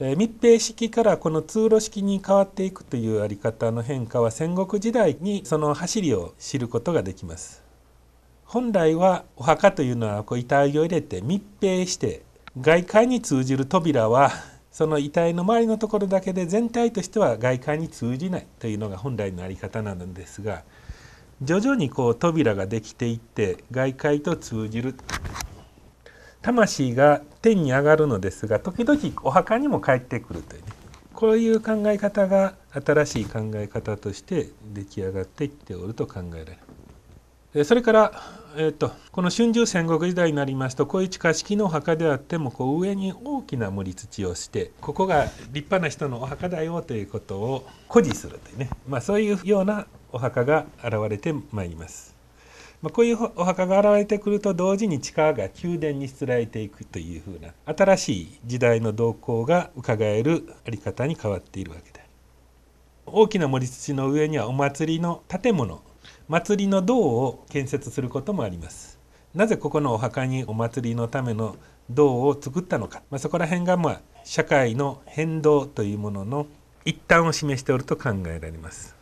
え密閉式からこの通路式に変わっていくというあり方の変化は戦国時代にその走りを知ることができます。本来はお墓というのはこう遺体を入れて密閉して外界に通じる扉はその遺体の周りのところだけで全体としては外界に通じないというのが本来の在り方なんですが徐々にこう扉ができていって外界と通じる魂が天に上がるのですが時々お墓にも帰ってくるという、ね、こういう考え方が新しい考え方として出来上がっていっておると考えられる。それから、えーと、この春秋戦国時代になりますとこういう地下式のお墓であってもこう上に大きな盛り土をしてここが立派な人のお墓だよということを誇示するというね、まあ、そういうようなお墓が現れてまいります。まあ、こういうお墓が現れてくると同時に地下が宮殿にしつらえていくというふうな新しい時代の動向がうかがえる在り方に変わっているわけで大きな盛り土の上にはお祭りの建物祭りの銅を建設することもありますなぜここのお墓にお祭りのための銅を作ったのか、まあ、そこら辺がまあ社会の変動というものの一端を示しておると考えられます